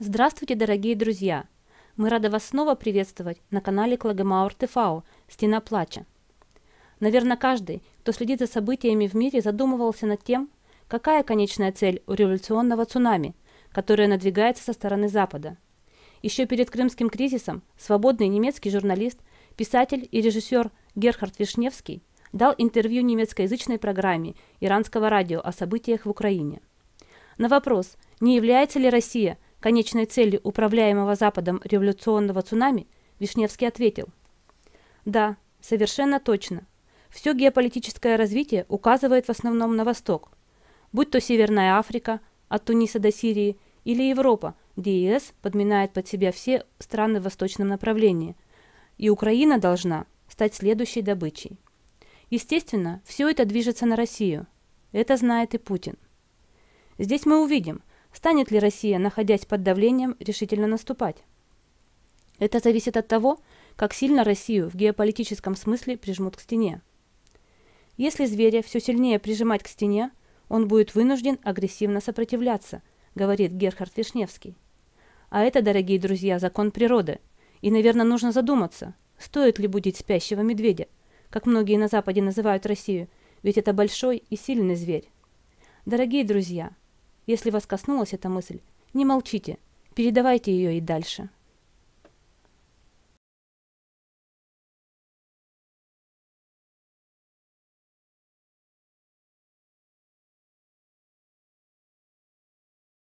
Здравствуйте, дорогие друзья! Мы рады вас снова приветствовать на канале Клагемаур ТФАО «Стена плача». Наверное, каждый, кто следит за событиями в мире, задумывался над тем, какая конечная цель у революционного цунами, которое надвигается со стороны Запада. Еще перед крымским кризисом свободный немецкий журналист, писатель и режиссер Герхард Вишневский дал интервью немецкоязычной программе иранского радио о событиях в Украине. На вопрос, не является ли Россия – конечной целью управляемого Западом революционного цунами, Вишневский ответил. Да, совершенно точно. Все геополитическое развитие указывает в основном на восток, будь то Северная Африка, от Туниса до Сирии, или Европа, где ЕС подминает под себя все страны в восточном направлении, и Украина должна стать следующей добычей. Естественно, все это движется на Россию. Это знает и Путин. Здесь мы увидим, Станет ли Россия, находясь под давлением, решительно наступать? Это зависит от того, как сильно Россию в геополитическом смысле прижмут к стене. Если зверя все сильнее прижимать к стене, он будет вынужден агрессивно сопротивляться, говорит Герхард Вишневский. А это, дорогие друзья, закон природы. И, наверное, нужно задуматься, стоит ли будить спящего медведя, как многие на Западе называют Россию, ведь это большой и сильный зверь. Дорогие друзья, если вас коснулась эта мысль, не молчите, передавайте ее и дальше.